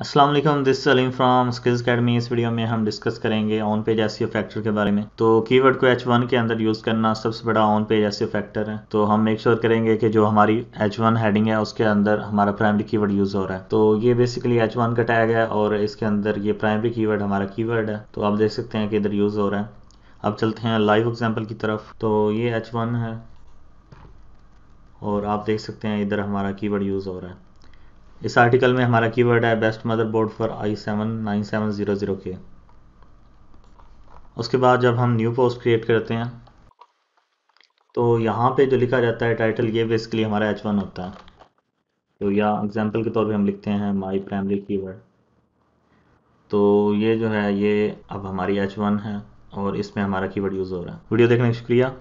Aslam this Salim from Skills Academy इस video में हम डिस्कस करेंगे ऑन पेज एस फैक्टर के बारे में तो कीवर्ड को H1 के अंदर यूज़ करना सबसे बड़ा ऑन पेज एस फैक्टर है तो हम मेक श्योर करेंगे कि जो हमारी H1 हेडिंग है उसके अंदर हमारा प्राइमरी कीवर्ड यूज़ हो रहा है तो ये बेसिकली H1 का टैग है और इसके अंदर ये प्राइमरी की हमारा कीवर्ड है तो आप देख सकते हैं कि इधर यूज़ हो रहा है अब चलते हैं लाइव एग्जाम्पल की तरफ तो ये एच है और आप देख सकते हैं इधर हमारा कीवर्ड यूज़ हो रहा है इस आर्टिकल में हमारा कीवर्ड है best motherboard for I seven nine seven zero zero के उसके बाद जब हम न्यू पोस्ट क्रिएट करते हैं तो यहाँ पे जो लिखा जाता है टाइटल ये बेसिकली हमारा एच वन होता है तो या एग्जाम्पल के तौर पे हम लिखते हैं माई प्राइमरी कीवर्ड तो ये जो है ये अब हमारी एच वन है और इसमें हमारा कीवर्ड यूज़ हो रहा है वीडियो देखने का शुक्रिया